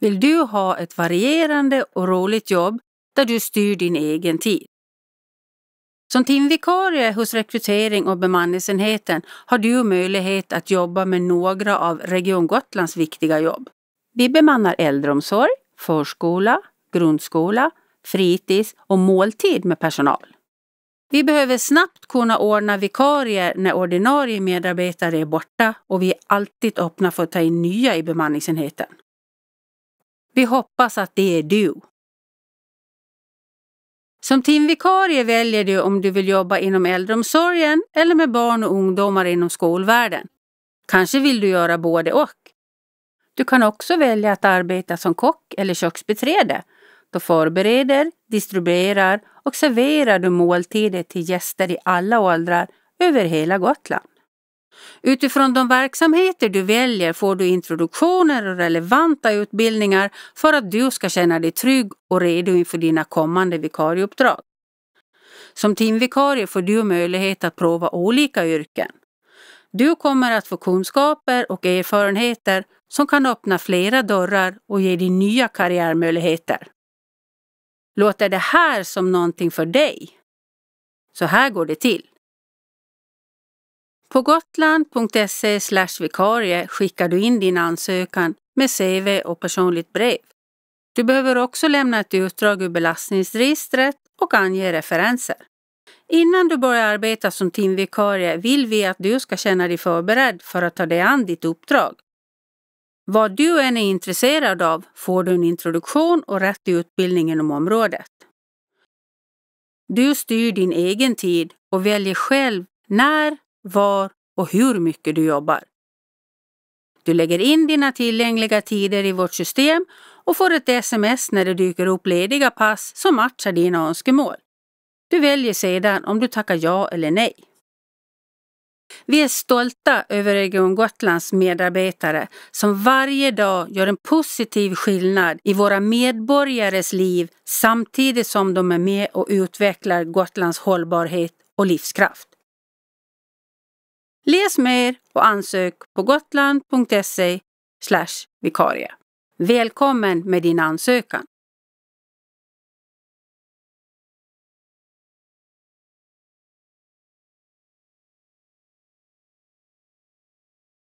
vill du ha ett varierande och roligt jobb där du styr din egen tid. Som timvikarie hos rekrytering och bemanningsenheten har du möjlighet att jobba med några av Region Gotlands viktiga jobb. Vi bemannar äldreomsorg, förskola, grundskola, fritids och måltid med personal. Vi behöver snabbt kunna ordna vikarier när ordinarie medarbetare är borta och vi är alltid öppna för att ta in nya i bemanningsenheten. Vi hoppas att det är du. Som timvikarie väljer du om du vill jobba inom äldreomsorgen eller med barn och ungdomar inom skolvärlden. Kanske vill du göra både och. Du kan också välja att arbeta som kock eller köksbiträde. Då förbereder, distribuerar och serverar du måltider till gäster i alla åldrar över hela Gotland. Utifrån de verksamheter du väljer får du introduktioner och relevanta utbildningar för att du ska känna dig trygg och redo inför dina kommande vikarieuppdrag. Som teamvikarie får du möjlighet att prova olika yrken. Du kommer att få kunskaper och erfarenheter som kan öppna flera dörrar och ge dig nya karriärmöjligheter. Låter det här som någonting för dig? Så här går det till. På gotland.se vikarie skickar du in din ansökan med CV och personligt brev. Du behöver också lämna ett utdrag ur belastningsregistret och ange referenser. Innan du börjar arbeta som timvikarie vill vi att du ska känna dig förberedd för att ta dig an ditt uppdrag. Vad du än är intresserad av får du en introduktion och rätt utbildning inom området. Du styr din egen tid och väljer själv när, var och hur mycket du jobbar. Du lägger in dina tillgängliga tider i vårt system och får ett sms när det dyker upp lediga pass som matchar dina önskemål. Du väljer sedan om du tackar ja eller nej. Vi är stolta över Region Gotlands medarbetare som varje dag gör en positiv skillnad i våra medborgares liv samtidigt som de är med och utvecklar Gotlands hållbarhet och livskraft. Läs mer och ansök på gotland.se vikarie. Välkommen med din ansökan!